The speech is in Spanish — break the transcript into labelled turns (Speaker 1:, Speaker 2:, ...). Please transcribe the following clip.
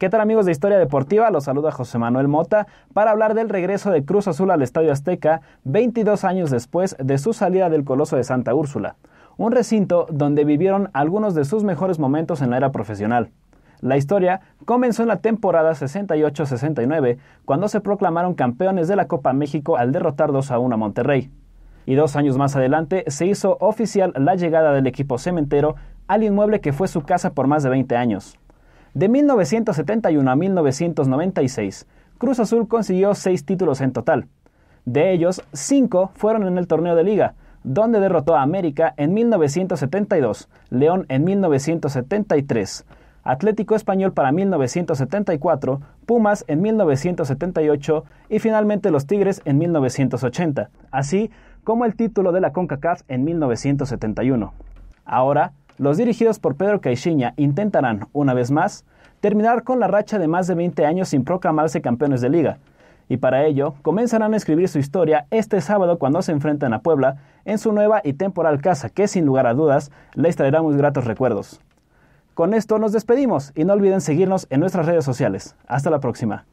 Speaker 1: ¿Qué tal amigos de Historia Deportiva? Los saluda José Manuel Mota para hablar del regreso de Cruz Azul al Estadio Azteca 22 años después de su salida del Coloso de Santa Úrsula, un recinto donde vivieron algunos de sus mejores momentos en la era profesional. La historia comenzó en la temporada 68-69, cuando se proclamaron campeones de la Copa México al derrotar 2 a 1 a Monterrey. Y dos años más adelante se hizo oficial la llegada del equipo cementero al inmueble que fue su casa por más de 20 años. De 1971 a 1996, Cruz Azul consiguió seis títulos en total. De ellos, cinco fueron en el torneo de liga, donde derrotó a América en 1972, León en 1973, Atlético Español para 1974, Pumas en 1978 y finalmente los Tigres en 1980, así como el título de la CONCACAF en 1971. Ahora, los dirigidos por Pedro Caixinha intentarán, una vez más, terminar con la racha de más de 20 años sin proclamarse campeones de liga. Y para ello, comenzarán a escribir su historia este sábado cuando se enfrenten a Puebla en su nueva y temporal casa que sin lugar a dudas les traerá muy gratos recuerdos. Con esto nos despedimos y no olviden seguirnos en nuestras redes sociales. Hasta la próxima.